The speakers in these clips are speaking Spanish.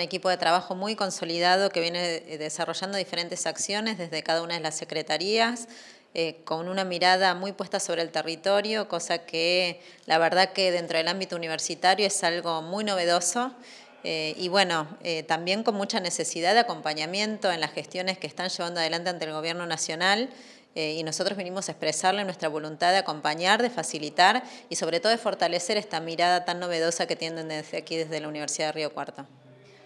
un equipo de trabajo muy consolidado que viene eh, desarrollando diferentes acciones desde cada una de las secretarías, eh, con una mirada muy puesta sobre el territorio, cosa que la verdad que dentro del ámbito universitario es algo muy novedoso. Eh, y bueno, también con mucha necesidad de acompañamiento en las gestiones que están llevando adelante ante el Gobierno Nacional. y nosotros venimos a expresarle nuestra voluntad de acompañar, de facilitar y sobre todo de fortalecer esta mirada tan novedosa que tienen desde aquí, desde la Universidad de Río Cuarto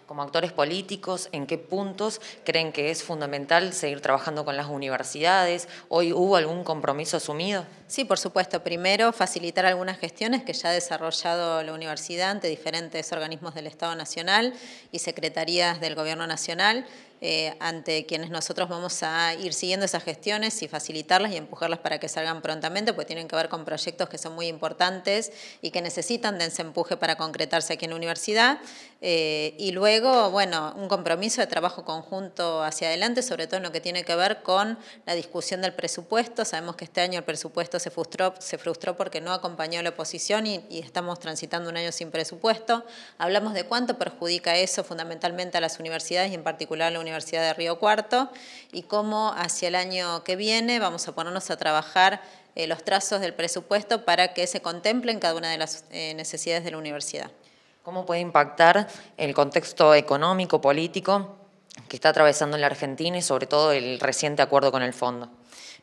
como actores políticos, en qué puntos creen que es fundamental seguir trabajando con las universidades. ¿Hoy hubo algún compromiso asumido? Sí, por supuesto. Primero, facilitar algunas gestiones que ya ha desarrollado la universidad ante diferentes organismos del Estado Nacional y secretarías del Gobierno Nacional, eh, ante quienes nosotros vamos a ir siguiendo esas gestiones y facilitarlas y empujarlas para que salgan prontamente, porque tienen que ver con proyectos que son muy importantes y que necesitan de ese empuje para concretarse aquí en la universidad. Eh, y luego, bueno, un compromiso de trabajo conjunto hacia adelante, sobre todo en lo que tiene que ver con la discusión del presupuesto. Sabemos que este año el presupuesto se frustró, se frustró porque no acompañó a la oposición y, estamos transitando un año sin presupuesto. Hablamos de cuánto perjudica eso fundamentalmente a las universidades y en particular a la Universidad de Río Cuarto y cómo hacia el año que viene vamos a ponernos a trabajar eh, los trazos del presupuesto para que se contemplen cada una de las eh, necesidades de la universidad. ¿Cómo puede impactar el contexto económico, político que está atravesando la Argentina y sobre todo el reciente acuerdo con el fondo?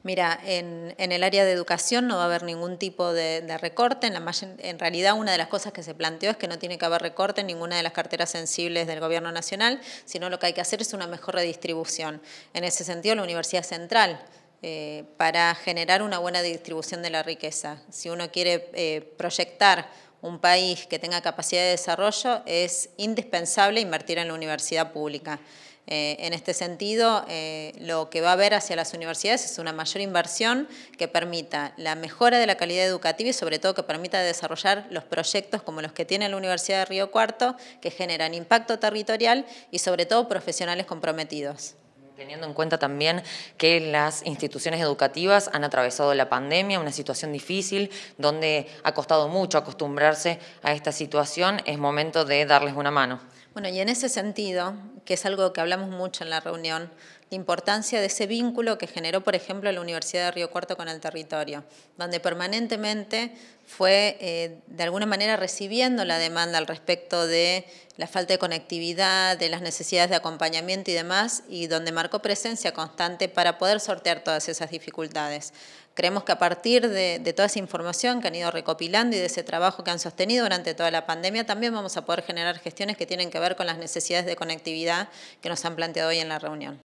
Mira, en, el área de educación no va a haber ningún tipo de, recorte. En, realidad, una de las cosas que se planteó es que no tiene que haber recorte en ninguna de las carteras sensibles del Gobierno Nacional, sino lo que hay que hacer es una mejor redistribución. En ese sentido, la Universidad Central eh, para generar una buena distribución de la riqueza. Si uno quiere eh, proyectar un país que tenga capacidad de desarrollo, es indispensable invertir en la universidad pública. Eh, en este sentido, eh, lo que va a haber hacia las universidades es una mayor inversión que permita la mejora de la calidad educativa y sobre todo que permita desarrollar los proyectos como los que tiene la Universidad de Río Cuarto, que generan impacto territorial y sobre todo profesionales comprometidos teniendo en cuenta también que las instituciones educativas han atravesado la pandemia, una situación difícil donde ha costado mucho acostumbrarse a esta situación, es momento de darles una mano. Bueno, y en ese sentido, que es algo que hablamos mucho en la reunión, la importancia de ese vínculo que generó, por ejemplo, la Universidad de Río Cuarto con el territorio, donde permanentemente fue, eh, de alguna manera, recibiendo la demanda al respecto de la falta de conectividad, de las necesidades de acompañamiento y demás, y donde marcó presencia constante para poder sortear todas esas dificultades. Creemos que a partir de, toda esa información que han ido recopilando y de ese trabajo que han sostenido durante toda la pandemia, también vamos a poder generar gestiones que tienen que ver con las necesidades de conectividad que nos han planteado hoy en la reunión.